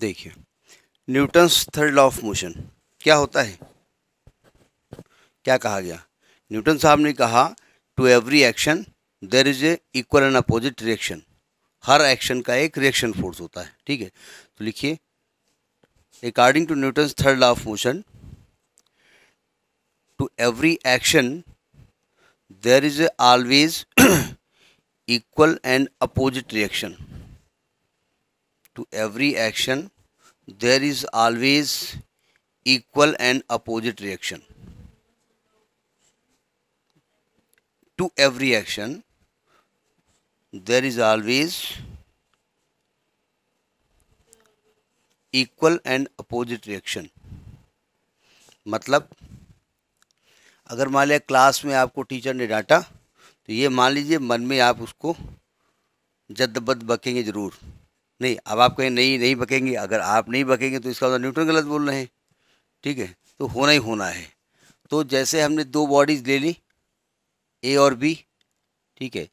देखिए Newton's third law of motion क्या होता है क्या कहा गया न्यूटन साहब ने कहा to every action there is a equal and opposite reaction हर एक्शन का एक रिएक्शन फोर्स होता है ठीक है तो लिखिए according to Newton third law of motion to every action there is always equal and opposite reaction to every action there is always equal and opposite reaction to every action there is always equal and opposite reaction मतलब अगर मान लिया class में आपको teacher ने डांटा तो ये मान लीजिए मन में आप उसको जद्दबद बकेंगे ज़रूर नहीं अब आप कहें नहीं नहीं बकेंगे अगर आप नहीं बकेंगे तो इसका मतलब न्यूटन गलत बोल रहे हैं ठीक है तो होना ही होना है तो जैसे हमने दो बॉडीज ले ली ए और बी ठीक है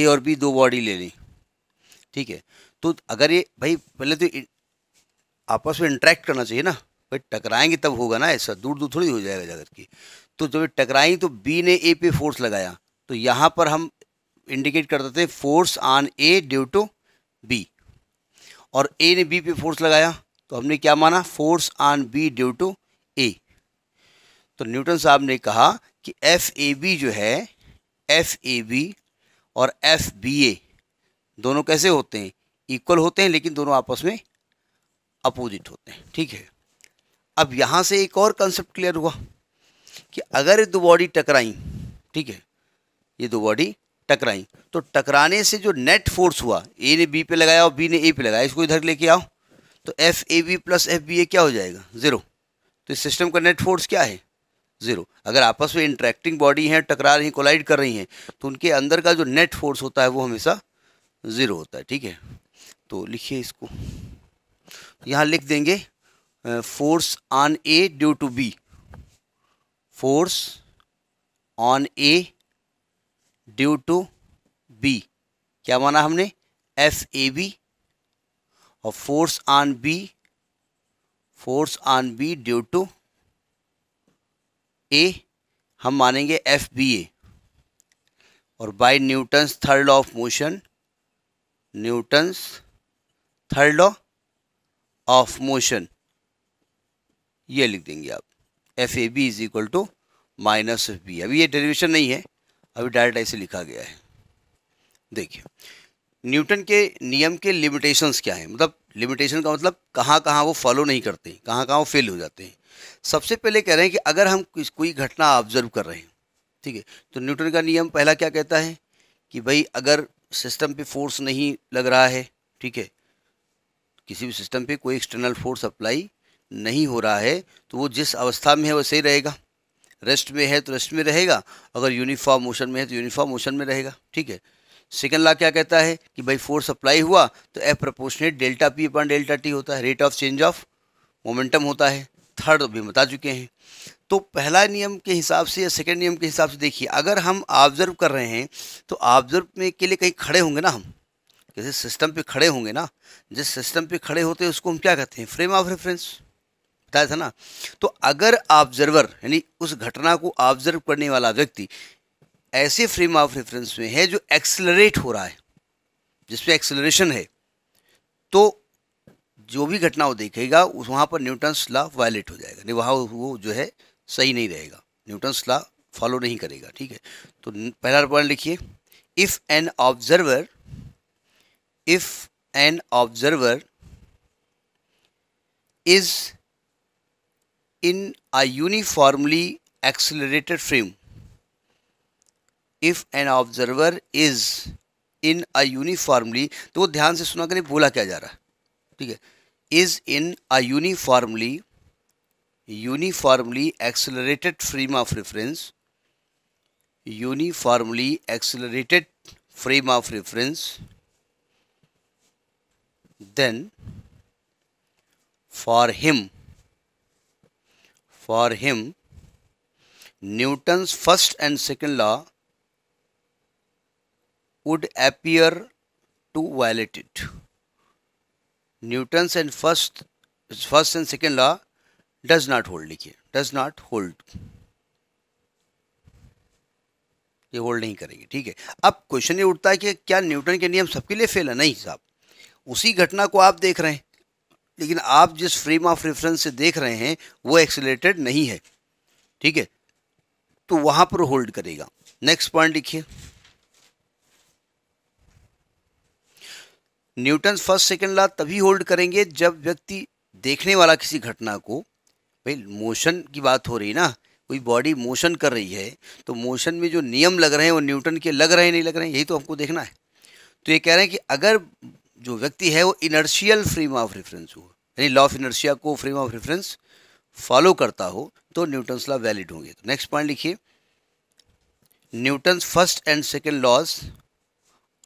ए और बी दो बॉडी ले ली ठीक है तो अगर ये भाई पहले तो आपस में इंट्रैक्ट करना चाहिए ना भाई टकराएंगे तब होगा ना ऐसा दूर दूर थोड़ी हो जाएगा जाकर के तो जब टकराई तो बी ने ए पे फोर्स लगाया तो यहाँ पर हम इंडिकेट कर देते हैं force on A due to B और ए ने बी पे फोर्स लगाया तो हमने क्या माना force on B due to A तो न्यूटन साहब ने कहा कि एफ ए बी जो है एफ ए बी और एफ बी ए दोनों कैसे होते हैं इक्वल होते हैं लेकिन दोनों आपस में अपोजिट होते हैं ठीक है अब यहाँ से एक और कंसेप्ट क्लियर हुआ कि अगर ये दो बॉडी टकराई ठीक है ये दो बॉडी टकराई तो टकराने से जो नेट फोर्स हुआ ए ने बी पे लगाया और बी ने ए पे लगाया इसको इधर लेके आओ तो F A B plus F B A क्या हो जाएगा ज़ीरो तो इस सिस्टम का नेट फोर्स क्या है ज़ीरो अगर आपस में इंट्रैक्टिंग बॉडी हैं टकरा रही कोलाइड कर रही हैं तो उनके अंदर का जो नेट फोर्स होता है वो हमेशा ज़ीरो होता है ठीक है तो लिखिए इसको यहाँ लिख देंगे force on A due to B force on A due to B क्या माना हमने एफ ए बी और force on B force on B due to A हम मानेंगे एफ बी ए और by Newton's third law of motion Newton's third law of motion ये लिख देंगे आप F A B is equal to minus F B अभी ये derivation नहीं है अभी डायरेक्ट ऐसे लिखा गया है देखिए न्यूटन के नियम के लिमिटेशंस क्या हैं मतलब लिमिटेशन का मतलब कहाँ कहाँ वो फॉलो नहीं करते कहाँ कहाँ वो फेल हो जाते हैं सबसे पहले कह रहे हैं कि अगर हम कोई घटना ऑब्जर्व कर रहे हैं ठीक है तो न्यूटन का नियम पहला क्या कहता है कि भाई अगर सिस्टम पे फोर्स नहीं लग रहा है ठीक है किसी भी सिस्टम पे कोई एक्सटर्नल फोर्स अप्लाई नहीं हो रहा है तो वो जिस अवस्था में है वैसे ही रहेगा रेस्ट में है तो रेस्ट में रहेगा अगर यूनिफॉर्म मोशन में है तो यूनिफॉर्म मोशन में रहेगा ठीक है सेकेंड लॉ क्या कहता है कि भाई फोर्स अप्लाई हुआ तो F proportionate delta P upon delta T होता है rate of change of momentum होता है थर्ड भी बता चुके हैं तो पहला नियम के हिसाब से या सेकेंड नियम के हिसाब से देखिए अगर हम ऑब्जर्व कर रहे हैं तो ऑब्जर्व में के लिए कहीं खड़े होंगे ना हम किसी सिस्टम पे खड़े होंगे ना जिस सिस्टम पे खड़े होते हैं उसको हम क्या कहते हैं फ्रेम ऑफ रेफरेंस सकता है था ना तो अगर ऑब्जर्वर यानी उस घटना को ऑब्जर्व करने वाला व्यक्ति ऐसे फ्रेम ऑफ रेफरेंस में है जो एक्सलरेट हो रहा है जिसपे एक्सलरेशन है तो जो भी घटना वो देखेगा उस वहाँ पर न्यूटन्स लॉ वायलेट हो जाएगा नहीं वहाँ वो जो है सही नहीं रहेगा न्यूटन्स लॉ फॉलो नहीं करेगा ठीक है तो पहला पॉइंट लिखिए if an observer if an observer is in a uniformly accelerated frame. If an observer is in a uniformly तो वो ध्यान से सुना करें बोला क्या जा रहा है ठीक है is in a uniformly uniformly accelerated frame of reference uniformly accelerated frame of reference then for him for him Newton's first and second law would appear to violate it. Newton's and first first and second law does not hold likhe does not hold ये hold नहीं करेंगे ठीक है अब question ये उठता है कि क्या न्यूटन के नियम सबके लिए फेल है नहीं साहब उसी घटना को आप देख रहे हैं लेकिन आप जिस फ्रेम ऑफ रेफरेंस से देख रहे हैं वो एक्सेलेटेड नहीं है ठीक है तो वहां पर होल्ड करेगा नेक्स्ट पॉइंट लिखिए न्यूटन फर्स्ट सेकेंड लॉ तभी होल्ड करेंगे जब व्यक्ति देखने वाला किसी घटना को भाई मोशन की बात हो रही ना कोई बॉडी मोशन कर रही है तो मोशन में जो नियम लग रहे हैं वो न्यूटन के लग रहे हैं नहीं लग रहे हैं यही तो हमको देखना है तो ये कह रहे हैं कि अगर जो व्यक्ति है वो इनर्शियल फ्रेम ऑफ रेफरेंस हो यानी लॉ ऑफ इनर्शिया को फ्रेम ऑफ रेफरेंस फॉलो करता हो तो न्यूटन्स लॉ वैलिड होंगे तो नेक्स्ट पॉइंट लिखिए Newton's first and second laws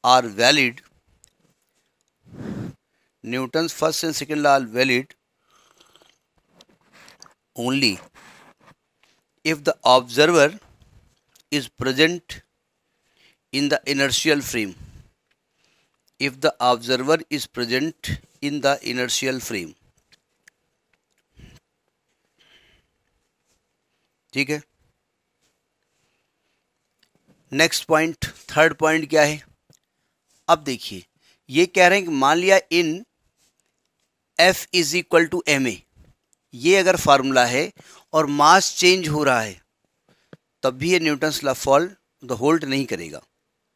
are valid Newton's first and second law are valid only if the observer is present in the inertial frame if the observer is present in the inertial frame ठीक है next point third point क्या है अब देखिए ये कह रहे हैं कि मान लिया in F is equal to M A ये अगर फार्मूला है और मास चेंज हो रहा है तब भी ये Newton's law fail to hold नहीं करेगा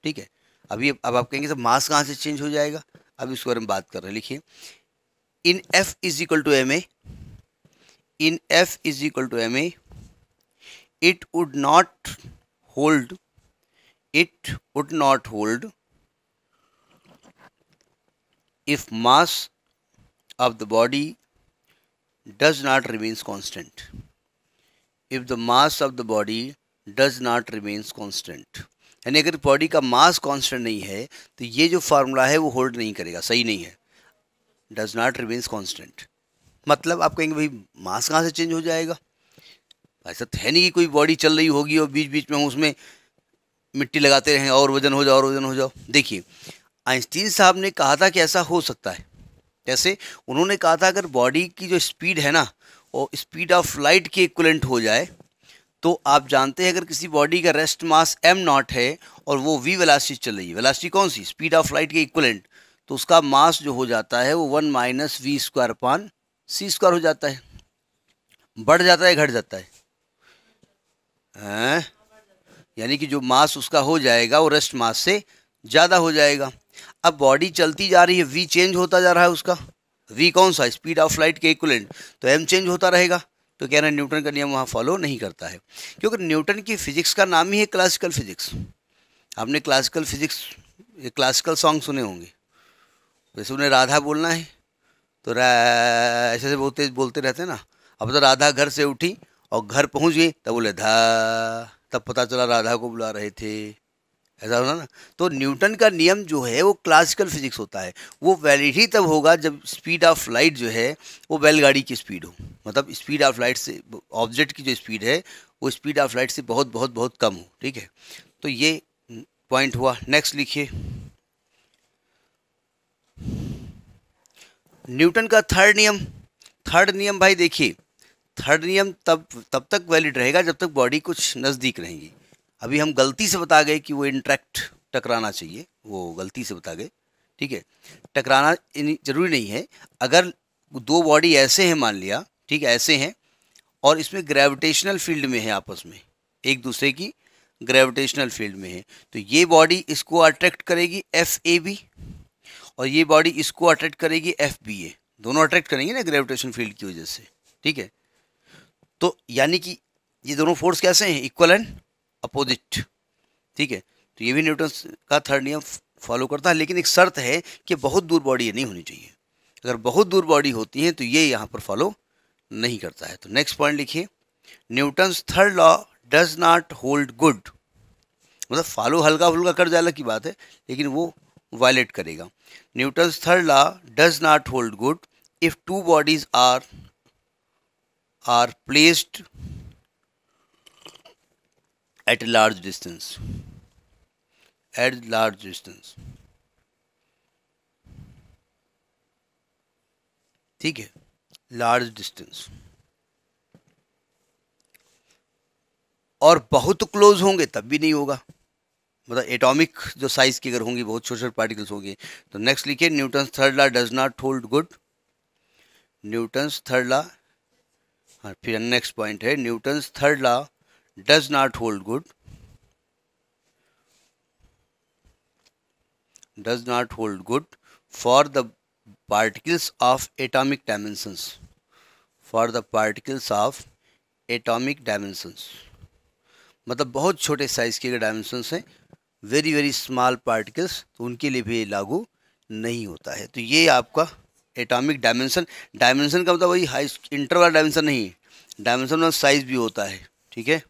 ठीक है अभी अब आप कहेंगे सर मास कहाँ से चेंज हो जाएगा अब इसके बारे में बात कर रहे हैं लिखिए in F is equal to M A in F is equal to M A it would not hold it would not hold if mass of the body does not remains constant if the mass of the body does not remains constant यानी अगर body का mass constant नहीं है तो ये जो formula है वो होल्ड नहीं करेगा सही नहीं है डज नॉट रिमेन्स कांस्टेंट मतलब आप कहेंगे भाई मास कहाँ से चेंज हो जाएगा ऐसा तो है नहीं कि कोई बॉडी चल रही होगी और बीच बीच में हम उसमें मिट्टी लगाते रहें और वजन हो जाओ और वजन हो जाओ देखिए आइंस्टीन साहब ने कहा था कि ऐसा हो सकता है जैसे उन्होंने कहा था अगर बॉडी की जो स्पीड है ना वो स्पीड ऑफ लाइट के इक्वलेंट हो जाए तो आप जानते हैं अगर किसी बॉडी का रेस्ट मास एम नॉट है और वो वी वेलासिटी चल रही है वेलासिटी कौन सी स्पीड ऑफ लाइट के इक्वलेंट तो उसका मास जो हो जाता है वो one minus v square upon c square हो जाता है बढ़ जाता है घट जाता है यानी कि जो मास उसका हो जाएगा वो रेस्ट मास से ज़्यादा हो जाएगा अब बॉडी चलती जा रही है वी चेंज होता जा रहा है उसका वी कौन सा स्पीड ऑफ लाइट के इक्वलेंट तो एम चेंज होता रहेगा तो कह रहे हैं न्यूटन का नियम वहाँ फॉलो नहीं करता है क्योंकि न्यूटन की फिजिक्स का नाम ही है क्लासिकल फिजिक्स आपने क्लासिकल फिजिक्स ये क्लासिकल सॉन्ग सुने होंगे वैसे उन्हें राधा बोलना है तो ऐसे ऐसे बोलते बोलते रहते ना अब तो राधा घर से उठी और घर पहुँच गई तब बोले धा तब पता चला राधा को बुला रहे थे ऐसा होना ना तो न्यूटन का नियम जो है वो क्लासिकल फिजिक्स होता है वो वैलिड ही तब होगा जब स्पीड ऑफ लाइट जो है वो बैलगाड़ी की स्पीड हो मतलब स्पीड ऑफ लाइट से ऑब्जेक्ट की जो स्पीड है वो स्पीड ऑफ लाइट से बहुत बहुत बहुत कम हो ठीक है तो ये पॉइंट हुआ नेक्स्ट लिखिए न्यूटन का थर्ड नियम थर्ड नियम भाई देखिए थर्ड नियम तब तब तक वैलिड रहेगा जब तक बॉडी कुछ नज़दीक रहेगी अभी हम गलती से बता गए कि वो इंट्रैक्ट टकराना चाहिए वो गलती से बता गए ठीक है टकराना जरूरी नहीं है अगर दो बॉडी ऐसे हैं मान लिया ठीक है ऐसे हैं और इसमें ग्रेविटेशनल फील्ड में है आपस में एक दूसरे की ग्रेविटेशनल फील्ड में है तो ये बॉडी इसको अट्रैक्ट करेगी एफ ए बी और ये बॉडी इसको अट्रैक्ट करेगी एफ बी ए दोनों अट्रैक्ट करेंगे ना ग्रेविटेशन फील्ड की वजह से ठीक है तो यानी कि ये दोनों फोर्स कैसे हैं इक्वल एंड अपोजिट ठीक है तो ये भी न्यूटन का थर्ड नियम फॉलो करता है लेकिन एक शर्त है कि बहुत दूर बॉडी नहीं होनी चाहिए अगर बहुत दूर बॉडी होती है तो ये यहाँ पर फॉलो नहीं करता है तो नेक्स्ट पॉइंट लिखिए Newton's third law does not hold good मतलब फॉलो हल्का फुल्का कर जाला की बात है लेकिन वो वायलेट करेगा Newton's third law does not hold good if two bodies are are placed at large distance at large distance ठीक है लार्ज डिस्टेंस और बहुत क्लोज तो होंगे तब भी नहीं होगा मतलब एटॉमिक जो साइज की अगर होंगी बहुत छोटे छोटे पार्टिकल्स होंगे तो नेक्स्ट लिखिए Newton third law does not hold good Newton's third law हाँ फिर नेक्स्ट पॉइंट है Newton's third law does not hold good does not hold good for the particles of atomic dimensions for the particles of atomic dimensions मतलब बहुत छोटे size के अगर dimensions हैं very very small particles तो उनके लिए भी ये लागू नहीं होता है तो ये आपका एटॉमिक डायमेंशन डायमेंशन का मतलब वही हाई इंटरवल डायमेंशन नहीं है डायमेंशन में साइज़ भी होता है ठीक है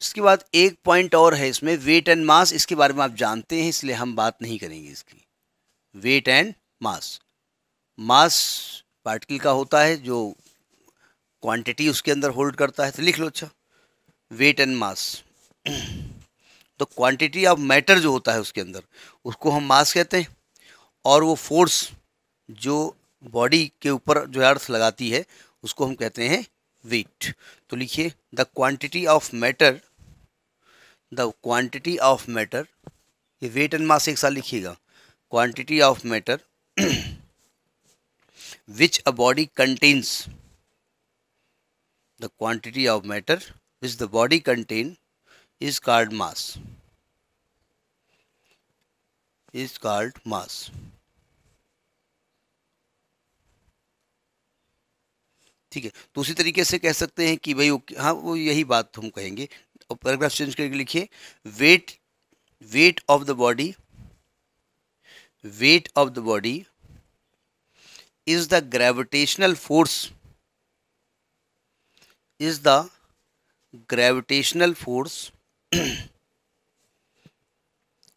उसके बाद एक पॉइंट और है इसमें वेट एंड मास इसके बारे में आप जानते हैं इसलिए हम बात नहीं करेंगे इसकी weight and mass mass particle का होता है जो क्वांटिटी उसके अंदर होल्ड करता है तो लिख लो अच्छा वेट एंड मास तो क्वांटिटी ऑफ मैटर जो होता है उसके अंदर उसको हम मास कहते हैं और वो फोर्स जो बॉडी के ऊपर जो अर्थ लगाती है उसको हम कहते हैं वेट तो लिखिए the quantity of matter the quantity of matter ये वेट एंड मास एक साथ लिखिएगा quantity of matter which a body contains the quantity of matter which the body contain is called mass is called mass ठीक है तो उसी तरीके से कह सकते हैं कि भाई हाँ वो यही बात हम कहेंगे और पैराग्राफ चेंज करके लिखिए weight weight of the body weight of the body is the gravitational force is the gravitational force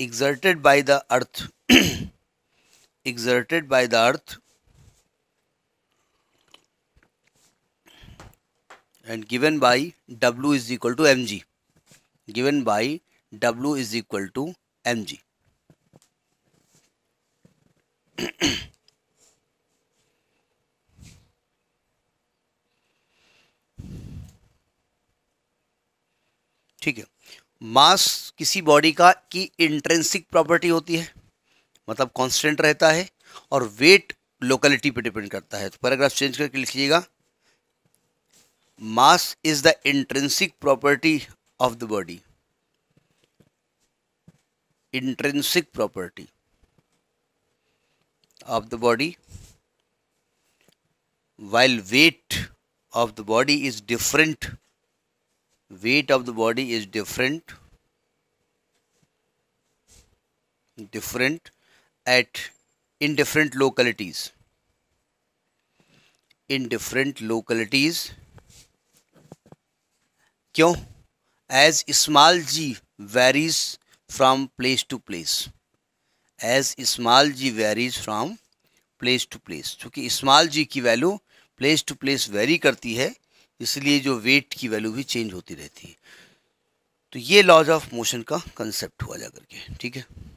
exerted by the earth exerted by the earth given by W is equal to m g given by W is equal to m g ठीक है मास किसी body का की intrinsic property होती है मतलब constant रहता है और वेट लोकेलिटी पे डिपेंड करता है तो पैराग्राफ चेंज करके लिखिएगा mass is the intrinsic property of the body intrinsic property of the body while weight of the body is different weight of the body is different different at in different localities in different localities क्यों as small g varies from place to place as small g varies from place to place चूँकि small g की value place to place vary करती है इसलिए जो wait की value भी change होती रहती है तो ये लॉज ऑफ मोशन का कंसेप्ट हुआ जाकर के ठीक है